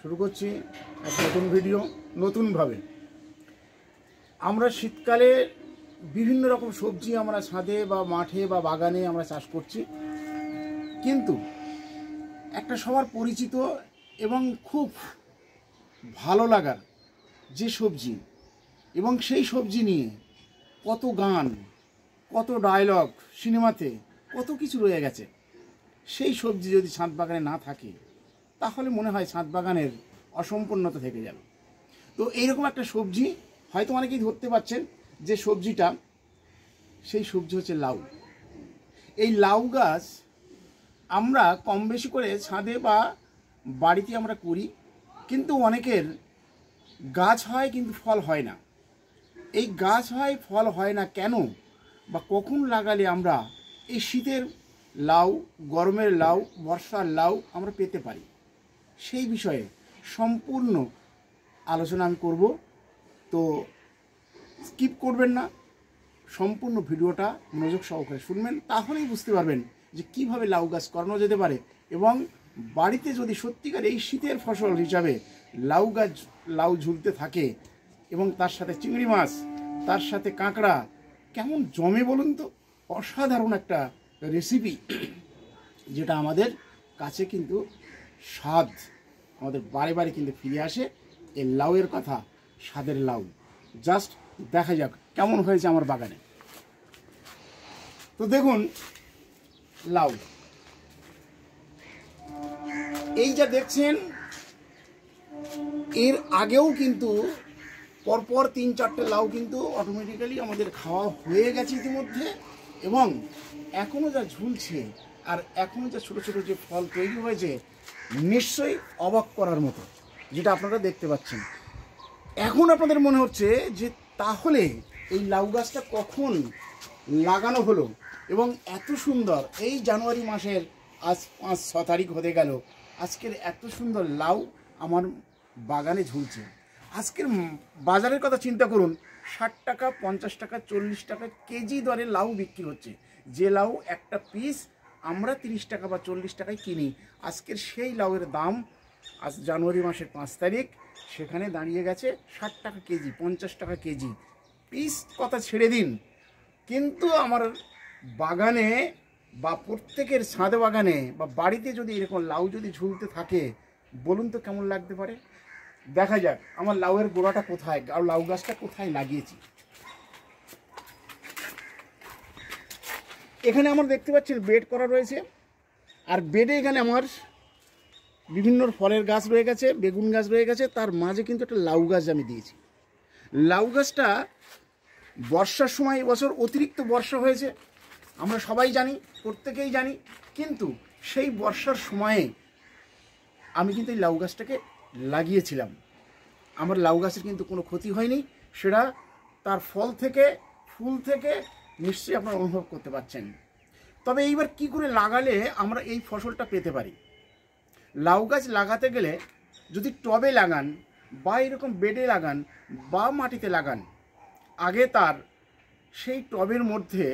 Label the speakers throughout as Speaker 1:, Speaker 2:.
Speaker 1: শুরু করছি এক নতুন ভিডিও নতুনভাবে আমরা শীতকালে বিভিন্ন রকম সবজি আমরা ছাদে বা মাঠে বা বাগানে আমরা চাষ করছি কিন্তু একটা সবার পরিচিত এবং খুব ভালো লাগার যে সবজি এবং সেই সবজি নিয়ে কত গান কত ডায়লগ সিনেমাতে কত কিছু রয়ে গেছে সেই সবজি যদি ছাদ বাগানে না থাকে তাহলে মনে হয় ছাদ বাগানের অসম্পূর্ণতা থেকে যাবে তো এইরকম একটা সবজি হয়তো অনেকেই ধরতে পারছেন যে সবজিটা সেই সবজি হচ্ছে লাউ এই লাউ গাছ আমরা কম বেশি করে ছাদে বা বাড়িতে আমরা করি কিন্তু অনেকের গাছ হয় কিন্তু ফল হয় না এই গাছ হয় ফল হয় না কেন বা কখন লাগালে আমরা এই শীতের লাউ গরমের লাউ বর্ষার লাউ আমরা পেতে পারি সেই বিষয়ে সম্পূর্ণ আলোচনা আমি করব তো স্কিপ করবেন না সম্পূর্ণ ভিডিওটা মনোযোগ সহকারে শুনবেন তাহলেই বুঝতে পারবেন যে কিভাবে লাউ গাছ করানো যেতে পারে এবং বাড়িতে যদি সত্যিকার এই শীতের ফসল হিসাবে লাউ গাছ লাউ ঝুলতে থাকে এবং তার সাথে চিংড়ি মাছ তার সাথে কাঁকড়া কেমন জমে বলুন তো অসাধারণ একটা রেসিপি যেটা আমাদের কাছে কিন্তু স্বাদ আমাদের বারে বারে কিন্তু ফিরে আসে এই লাউয়ের কথা স্বাদের লাউ জাস্ট দেখা যাক কেমন হয়েছে আমার বাগানে তো দেখুন লাউ এই যা দেখছেন এর আগেও কিন্তু পরপর তিন চারটে লাউ কিন্তু অটোমেটিক্যালি আমাদের খাওয়া হয়ে গেছে ইতিমধ্যে এবং এখনও যা ঝুলছে আর এখনও যা ছোট ছোট যে ফল তৈরি হয়েছে নিশ্চয়ই অবাক করার মতো যেটা আপনারা দেখতে পাচ্ছেন এখন আপনাদের মনে হচ্ছে যে তাহলে এই লাউ গাছটা কখন লাগানো হলো এবং এত সুন্দর এই জানুয়ারি মাসের আজ পাঁচ ছ তারিখ হতে গেল আজকের এত সুন্দর লাউ আমার বাগানে ঝুলছে আজকের বাজারের কথা চিন্তা করুন ষাট টাকা পঞ্চাশ টাকা চল্লিশ টাকা কেজি দরে লাউ বিক্রি হচ্ছে যে লাউ একটা পিস আমরা তিরিশ টাকা বা চল্লিশ টাকায় কিনি আজকের সেই লাউয়ের দাম আজ জানুয়ারি মাসের পাঁচ তারিখ সেখানে দাঁড়িয়ে গেছে ষাট টাকা কেজি পঞ্চাশ টাকা কেজি পিস কথা ছেড়ে দিন কিন্তু আমার বাগানে বা প্রত্যেকের ছাদ বাগানে বা বাড়িতে যদি এরকম লাউ যদি ঝুলতে থাকে বলুন তো কেমন লাগতে পারে দেখা যাক আমার লাউয়ের গোড়াটা কোথায় আর লাউ গাছটা কোথায় লাগিয়েছি এখানে আমার দেখতে পাচ্ছেন বেড করা রয়েছে আর বেডে এখানে আমার বিভিন্ন ফলের গাছ রয়ে গেছে বেগুন গাছ রয়ে গেছে তার মাঝে কিন্তু একটা লাউ গাছ আমি দিয়েছি লাউ গাছটা বর্ষার সময় এবছর অতিরিক্ত বর্ষা হয়েছে আমরা সবাই জানি প্রত্যেকেই জানি কিন্তু সেই বর্ষার সময়ে আমি কিন্তু এই লাউ গাছটাকে লাগিয়েছিলাম আমার লাউ গাছের কিন্তু কোনো ক্ষতি হয়নি সেটা তার ফল থেকে ফুল থেকে নিশ্চয়ই আপনারা অনুভব করতে পারছেন তবে এইবার কি করে লাগালে আমরা এই ফসলটা পেতে পারি লাউ গাছ লাগাতে গেলে যদি টবে লাগান বা এরকম বেডে লাগান বা মাটিতে লাগান আগে তার সেই টবের মধ্যে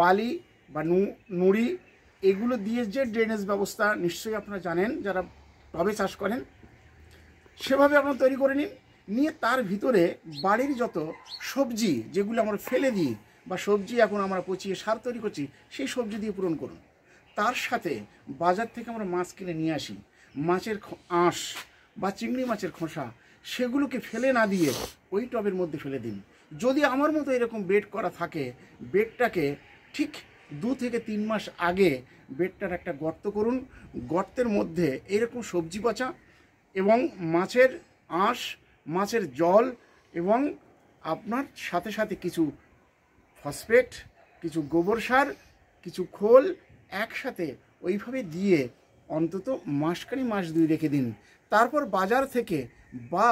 Speaker 1: বালি বা নুড়ি এগুলো দিয়ে যে ড্রেনেজ ব্যবস্থা নিশ্চয়ই আপনারা জানেন যারা টবে চাষ করেন সেভাবে আপনারা তৈরি করে নিন নিয়ে তার ভিতরে বাড়ির যত সবজি যেগুলো আমরা ফেলে দিই বা সবজি এখন আমরা পচিয়ে সার তৈরি করছি সেই সবজি দিয়ে পূরণ করুন তার সাথে বাজার থেকে আমরা মাছ কিনে নিয়ে আসি মাছের আঁশ বা চিংড়ি মাছের খোসা সেগুলোকে ফেলে না দিয়ে ওই টবের মধ্যে ফেলে দিন যদি আমার মতো এরকম বেড করা থাকে বেডটাকে ঠিক দু থেকে তিন মাস আগে বেডটার একটা গর্ত করুন গর্তের মধ্যে এরকম সবজি পচা এবং মাছের আঁশ মাছের জল এবং আপনার সাথে সাথে কিছু ফসফেট কিছু গোবর সার কিছু খোল একসাথে ওইভাবে দিয়ে অন্তত মাসখানি মাস দুই রেখে দিন তারপর বাজার থেকে বা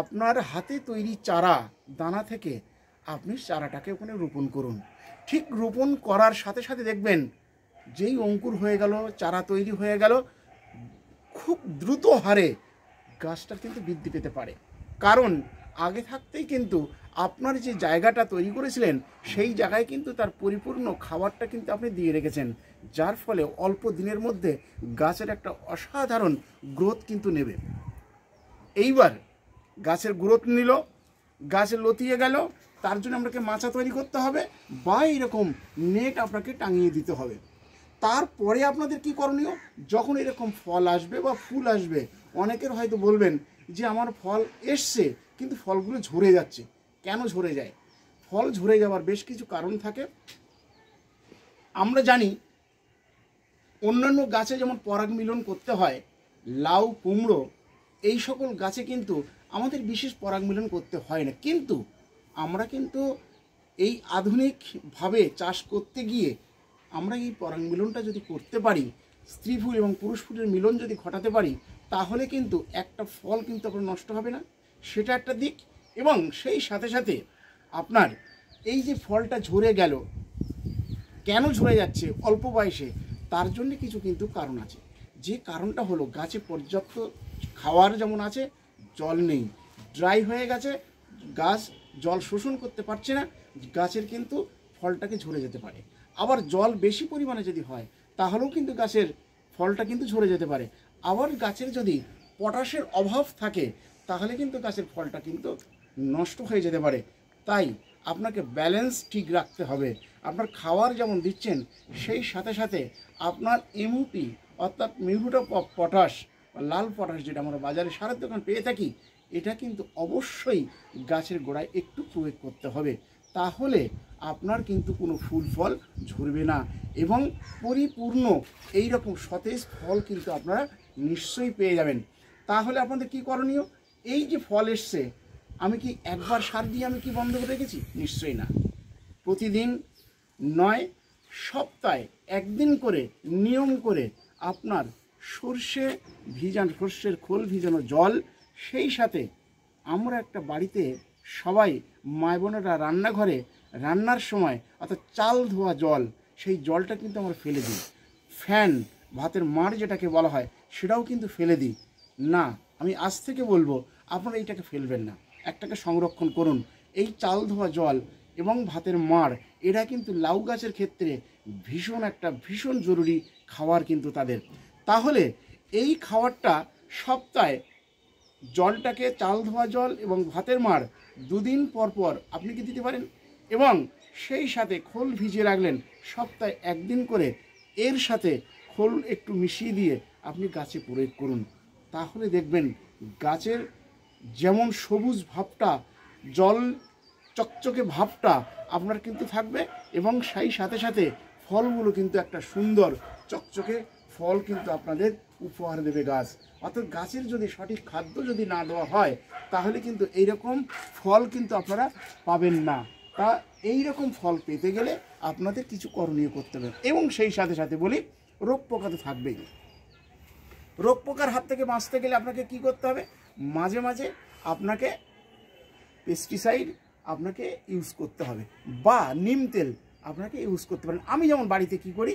Speaker 1: আপনার হাতে তৈরি চারা দানা থেকে আপনি চারাটাকে ওখানে রোপণ করুন ঠিক রোপণ করার সাথে সাথে দেখবেন যেই অঙ্কুর হয়ে গেল চারা তৈরি হয়ে গেল খুব দ্রুত হারে গাছটা কিন্তু বৃদ্ধি পেতে পারে কারণ আগে থাকতেই কিন্তু আপনার যে জায়গাটা তৈরি করেছিলেন সেই জায়গায় কিন্তু তার পরিপূর্ণ খাবারটা কিন্তু আপনি দিয়ে রেখেছেন যার ফলে অল্প দিনের মধ্যে গাছের একটা অসাধারণ গ্রোথ কিন্তু নেবে এইবার গাছের গ্রোথ নিল গাছে লতিয়ে গেল তার জন্য আপনাকে মাচা তৈরি করতে হবে বা এরকম নেট আপনাকে টাঙিয়ে দিতে হবে তারপরে আপনাদের কি করণীয় যখন এরকম ফল আসবে বা ফুল আসবে অনেকের হয়তো বলবেন যে আমার ফল এসছে কিন্তু ফলগুলো ঝরে যাচ্ছে কেন ঝরে যায় ফল ঝরে যাওয়ার বেশ কিছু কারণ থাকে আমরা জানি অন্যান্য গাছে যেমন পরাগ মিলন করতে হয় লাউ কুমড়ো এই সকল গাছে কিন্তু আমাদের বিশেষ পরাগ মিলন করতে হয় না কিন্তু আমরা কিন্তু এই আধুনিকভাবে চাষ করতে গিয়ে আমরা এই পরাগ মিলনটা যদি করতে পারি স্ত্রী ফুল এবং পুরুষ ফুলের মিলন যদি ঘটাতে পারি তাহলে কিন্তু একটা ফল কিন্তু আপনার নষ্ট হবে না সেটা একটা দিক এবং সেই সাথে সাথে আপনার এই যে ফলটা ঝরে গেল কেন ঝরে যাচ্ছে অল্প বয়সে তার জন্য কিছু কিন্তু কারণ আছে যে কারণটা হলো গাছে পর্যাপ্ত খাওয়ার যেমন আছে জল নেই ড্রাই হয়ে গেছে গাছ জল শোষণ করতে পারছে না গাছের কিন্তু ফলটাকে ঝরে যেতে পারে আবার জল বেশি পরিমাণে যদি হয় তাহলেও কিন্তু গাছের ফলটা কিন্তু ঝরে যেতে পারে আবার গাছের যদি পটাশের অভাব থাকে তাহলে কিন্তু গাছের ফলটা কিন্তু নষ্ট হয়ে যেতে পারে তাই আপনাকে ব্যালেন্স ঠিক রাখতে হবে আপনার খাওয়ার যেমন দিচ্ছেন সেই সাথে সাথে আপনার এমওপি অর্থাৎ মিহুটা পটাশ লাল পটাশ যেটা আমরা বাজারে সারের দোকান পেয়ে থাকি এটা কিন্তু অবশ্যই গাছের গোড়ায় একটু প্রয়োগ করতে হবে তাহলে আপনার কিন্তু কোনো ফুল ফল ঝরবে না এবং পরিপূর্ণ এই রকম সতেজ ফল কিন্তু আপনারা নিশ্চয়ই পেয়ে যাবেন তাহলে আপনাদের কি করণীয় এই যে ফল এসছে আমি কি একবার সার দিয়ে আমি কি বন্ধ করে রেখেছি নিশ্চয়ই না প্রতিদিন নয় সপ্তাহে একদিন করে নিয়ম করে আপনার সর্ষে ভিজান সর্ষের খোল ভিজানো জল সেই সাথে আমরা একটা বাড়িতে সবাই মা বোনেরা রান্নাঘরে রান্নার সময় অর্থাৎ চাল ধোয়া জল সেই জলটা কিন্তু আমরা ফেলে দিই ফ্যান ভাতের মার যেটাকে বলা হয় সেটাও কিন্তু ফেলে দিই না আমি আজ থেকে বলবো আপনারা এইটাকে ফেলবেন না একটাকে সংরক্ষণ করুন এই চাল ধোয়া জল এবং ভাতের মার এরা কিন্তু লাউ গাছের ক্ষেত্রে ভীষণ একটা ভীষণ জরুরি খাওয়ার কিন্তু তাদের তাহলে এই খাওয়ারটা সপ্তাহে জলটাকে চাল ধোয়া জল এবং ভাতের মার দুদিন পর পর আপনি কি দিতে পারেন এবং সেই সাথে খোল ভিজিয়ে রাখলেন সপ্তাহে একদিন করে এর সাথে খোল একটু মিশিয়ে দিয়ে আপনি গাছে প্রয়োগ করুন তাহলে দেখবেন গাছের যেমন সবুজ ভাবটা জল চকচকে ভাবটা আপনার কিন্তু থাকবে এবং সেই সাথে সাথে ফলগুলো কিন্তু একটা সুন্দর চকচকে ফল কিন্তু আপনাদের উপহার দেবে গাছ অর্থাৎ গাছের যদি সঠিক খাদ্য যদি না দেওয়া হয় তাহলে কিন্তু এইরকম ফল কিন্তু আপনারা পাবেন না তা এই রকম ফল পেতে গেলে আপনাদের কিছু করণীয় করতে হবে এবং সেই সাথে সাথে বলি রোগ পোকা তো থাকবেই রোগ পোকার হাত থেকে বাঁচতে গেলে আপনাকে কি করতে হবে মাঝে মাঝে আপনাকে পেস্টিসাইড আপনাকে ইউজ করতে হবে বা নিম তেল আপনাকে ইউজ করতে পারেন আমি যেমন বাড়িতে কি করি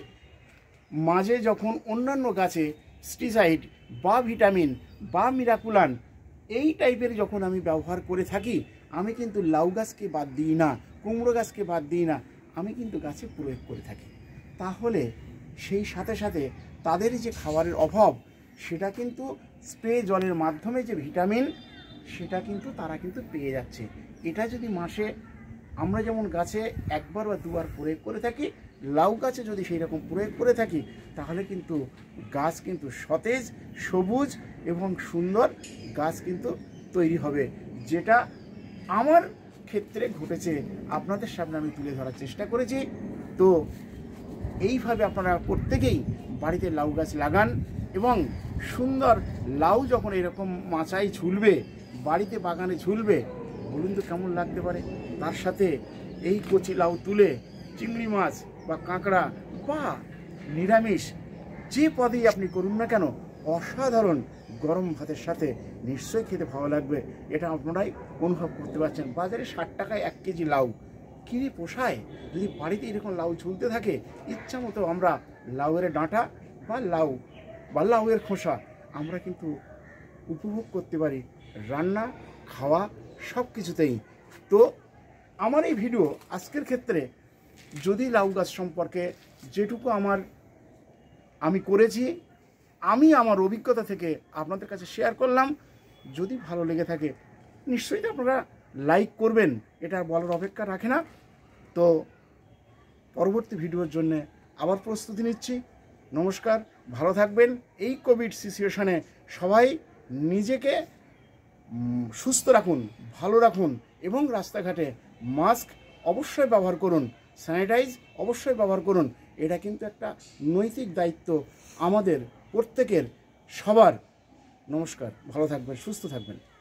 Speaker 1: মাঝে যখন অন্যান্য গাছে স্টিসাইড বা ভিটামিন বা মিরাকুলান এই টাইপের যখন আমি ব্যবহার করে থাকি আমি কিন্তু লাউ গাছকে বাদ দিই না কুমড়ো গাছকে বাদ দিই না আমি কিন্তু গাছে প্রয়োগ করে থাকি তাহলে সেই সাথে সাথে তাদের যে খাবারের অভাব সেটা কিন্তু স্প্রে জলের মাধ্যমে যে ভিটামিন সেটা কিন্তু তারা কিন্তু পেয়ে যাচ্ছে এটা যদি মাসে আমরা যেমন গাছে একবার বা দুবার প্রয়োগ করে থাকি লাউ গাছে যদি সেই রকম প্রয়োগ করে থাকি তাহলে কিন্তু গাছ কিন্তু সতেজ সবুজ এবং সুন্দর গাছ কিন্তু তৈরি হবে যেটা আমার ক্ষেত্রে ঘটেছে আপনাদের সামনে আমি তুলে ধরার চেষ্টা করেছি তো এইভাবে আপনারা প্রত্যেকেই বাড়িতে লাউ গাছ লাগান এবং সুন্দর লাউ যখন এরকম মাচায় ঝুলবে বাড়িতে বাগানে ঝুলবে বলুন তো কেমন লাগতে পারে তার সাথে এই কচি লাউ তুলে চিংড়ি মাছ বা কাঁকড়া বা নিরামিষ যে পদেই আপনি করুন না কেন অসাধারণ গরম ভাতের সাথে নিশ্চয়ই খেতে ভালো লাগবে এটা আপনারাই অনুভব করতে পারছেন বাজারে ষাট টাকায় এক কেজি লাউ কিনে পোষায় যদি বাড়িতে এরকম লাউ ঝুলতে থাকে ইচ্ছা মতো আমরা লাউয়ের ডাঁটা বা লাউ বা লাউয়ের খোসা আমরা কিন্তু উপভোগ করতে পারি রান্না খাওয়া সব কিছুতেই তো আমার এই ভিডিও আজকের ক্ষেত্রে যদি লাউ গাছ সম্পর্কে যেটুকু আমার আমি করেছি আমি আমার অভিজ্ঞতা থেকে আপনাদের কাছে শেয়ার করলাম যদি ভালো লেগে থাকে নিশ্চয়ই আপনারা লাইক করবেন এটা বলার অপেক্ষা রাখে না তো পরবর্তী ভিডিওর জন্যে আবার প্রস্তুতি নিচ্ছি নমস্কার ভালো থাকবেন এই কোভিড সিচুয়েশানে সবাই নিজেকে সুস্থ রাখুন ভালো রাখুন এবং রাস্তাঘাটে মাস্ক অবশ্যই ব্যবহার করুন স্যানিটাইজ অবশ্যই ব্যবহার করুন এটা কিন্তু একটা নৈতিক দায়িত্ব আমাদের প্রত্যেকের সবার নমস্কার ভালো থাকবেন সুস্থ থাকবেন